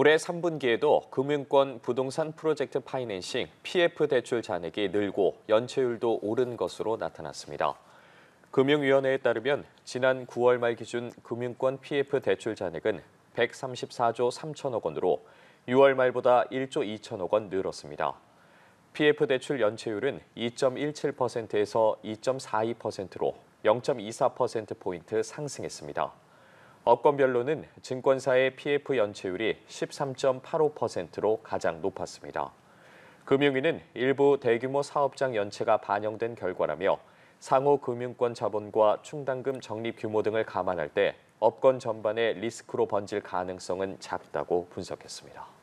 올해 3분기에도 금융권 부동산 프로젝트 파이낸싱 PF 대출 잔액이 늘고 연체율도 오른 것으로 나타났습니다. 금융위원회에 따르면 지난 9월 말 기준 금융권 PF 대출 잔액은 134조 3천억 원으로 6월 말보다 1조 2천억 원 늘었습니다. PF 대출 연체율은 2.17%에서 2.42%로 0.24%포인트 상승했습니다. 업권별로는 증권사의 PF 연체율이 13.85%로 가장 높았습니다. 금융위는 일부 대규모 사업장 연체가 반영된 결과라며 상호 금융권 자본과 충당금 적립 규모 등을 감안할 때 업권 전반의 리스크로 번질 가능성은 작다고 분석했습니다.